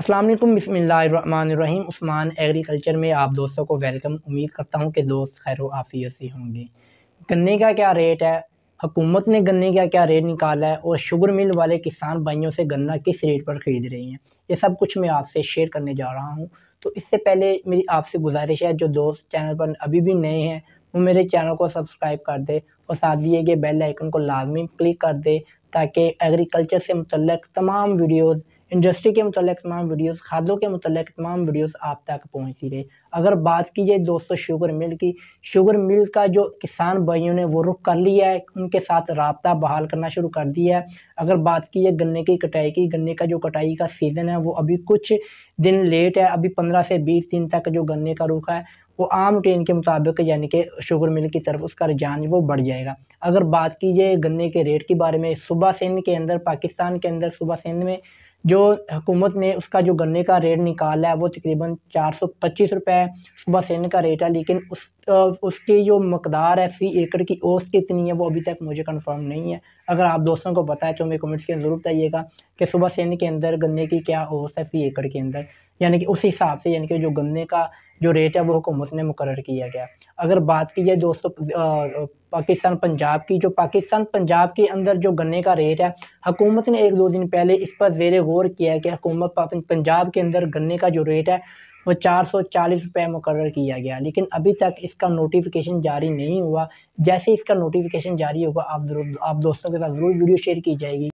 असलम बसमीम उस्मान एग्रीकल्चर में आप दोस्तों को वेलकम उम्मीद करता हूँ कि दोस्त खैर आफियत से होंगे गन्ने का क्या रेट है हुकूमत ने गन्ने का क्या रेट निकाला है और शुगर मिल वाले किसान भाइयों से गन्ना किस रेट पर ख़रीद रहे हैं ये सब कुछ मैं आपसे शेयर करने जा रहा हूँ तो इससे पहले मेरी आपसे गुजारिश है जो दोस्त चैनल पर अभी भी नए हैं वो मेरे चैनल को सब्सक्राइब कर दे और साथ दिए गए बेल आइकन को लाजमी क्लिक कर दे ताकि एग्रीकल्चर से मुतलक तमाम वीडियोज़ इंडस्ट्री के मतलब तमाम वीडियोस खादों के मतलब तमाम वीडियोस आप तक पहुंचती रहे अगर बात की जाए दोस्तों शुगर मिल की शुगर मिल का जो किसान भाइयों ने वो रुख कर लिया है उनके साथ रबता बहाल करना शुरू कर दिया है अगर बात की जाए गन्ने की कटाई की गन्ने का जो कटाई का सीज़न है वो अभी कुछ दिन लेट है अभी पंद्रह से बीस दिन तक जो गन्ने का रुख है वो आम ट्रेन के मुताबिक यानी कि शुगर मिल की तरफ उसका रुझान वो बढ़ जाएगा अगर बात की जाए गन्ने के रेट के बारे में सुबह सिंध के अंदर पाकिस्तान के अंदर सुबह सिंध में जो हुकूमत ने उसका जो गन्ने का रेट निकाला है वो तकरीबन चार सौ पच्चीस रुपये सुबह सेंध का रेट है लेकिन उस उसकी जो मकदार है फ़ी एकड़ की ओस कितनी है वो अभी तक मुझे कंफर्म नहीं है अगर आप दोस्तों को पता है तो मेरे कमेंट्स के ज़रूर बताइएगा कि सुबह सेंध के अंदर गन्ने की क्या ओस है फ़ी एकड़ के अंदर यानी कि उस हिसाब से यानी कि जो गन्ने का जो रेट है वो हुकूमत ने मुकर किया गया अगर बात की जाए दोस्तों पाकिस्तान पंजाब की जो पाकिस्तान पंजाब के अंदर जो गन्ने का रेट है हकूमत ने एक दो दिन पहले इस पर जेर गौर किया कि हकूमत पंजाब के अंदर गन्ने का जो रेट है वो चार सौ चालीस रुपये मुकर किया गया लेकिन अभी तक इसका नोटिफिकेशन जारी नहीं हुआ जैसे इसका नोटिफिकेशन जारी होगा आप जरूर आप दोस्तों के साथ ज़रूर वीडियो शेयर की जाएगी